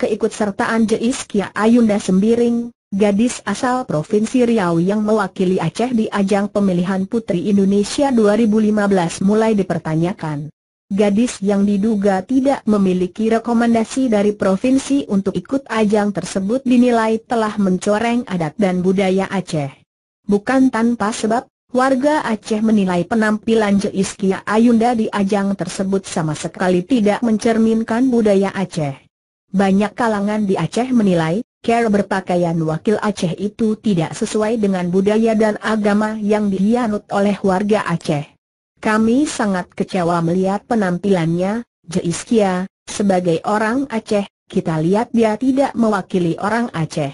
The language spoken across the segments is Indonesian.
keikutsertaan Jeis Kia Ayunda Sembiring, gadis asal Provinsi Riau yang mewakili Aceh di ajang pemilihan Putri Indonesia 2015 mulai dipertanyakan. Gadis yang diduga tidak memiliki rekomendasi dari provinsi untuk ikut ajang tersebut dinilai telah mencoreng adat dan budaya Aceh. Bukan tanpa sebab, warga Aceh menilai penampilan Jeiskia Ayunda di ajang tersebut sama sekali tidak mencerminkan budaya Aceh. Banyak kalangan di Aceh menilai, Kerr berpakaian wakil Aceh itu tidak sesuai dengan budaya dan agama yang dianut oleh warga Aceh. Kami sangat kecewa melihat penampilannya, Jeiskia, sebagai orang Aceh, kita lihat dia tidak mewakili orang Aceh.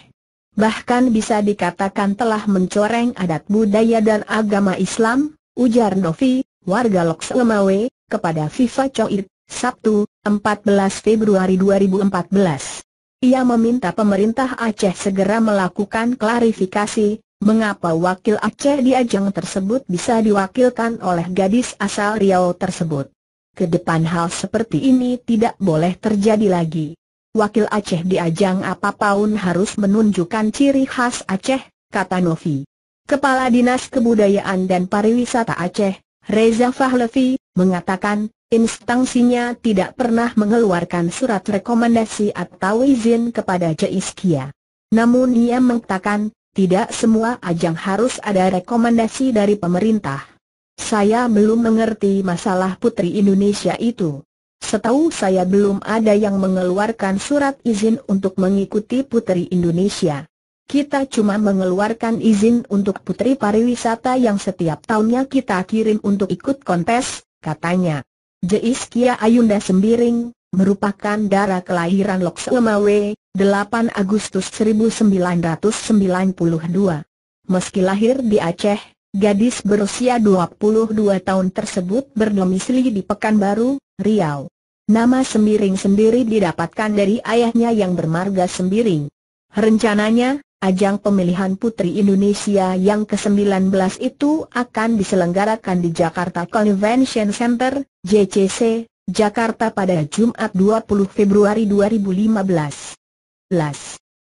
Bahkan bisa dikatakan telah mencoreng adat budaya dan agama Islam, ujar Novi, warga Loks Lemawe, kepada Viva Choir. Sabtu, 14 Februari 2014. Ia meminta pemerintah Aceh segera melakukan klarifikasi, mengapa wakil Aceh di ajang tersebut bisa diwakilkan oleh gadis asal Riau tersebut. Kedepan hal seperti ini tidak boleh terjadi lagi. Wakil Aceh di ajang apapun harus menunjukkan ciri khas Aceh, kata Novi. Kepala Dinas Kebudayaan dan Pariwisata Aceh, Reza Fahlevi, mengatakan, Instansinya tidak pernah mengeluarkan surat rekomendasi atau izin kepada Jaiskia. Namun ia mengatakan, tidak semua ajang harus ada rekomendasi dari pemerintah. Saya belum mengerti masalah putri Indonesia itu. Setahu saya belum ada yang mengeluarkan surat izin untuk mengikuti putri Indonesia. Kita cuma mengeluarkan izin untuk putri pariwisata yang setiap tahunnya kita kirim untuk ikut kontes, katanya. Jeiskia Ayunda Sembiring, merupakan darah kelahiran Loksemawe, 8 Agustus 1992. Meski lahir di Aceh, gadis berusia 22 tahun tersebut berdomisili di Pekanbaru, Riau. Nama Sembiring sendiri didapatkan dari ayahnya yang bermarga Sembiring. Rencananya, ajang pemilihan putri Indonesia yang ke-19 itu akan diselenggarakan di Jakarta Convention Center, JCC, Jakarta pada Jumat 20 Februari 2015.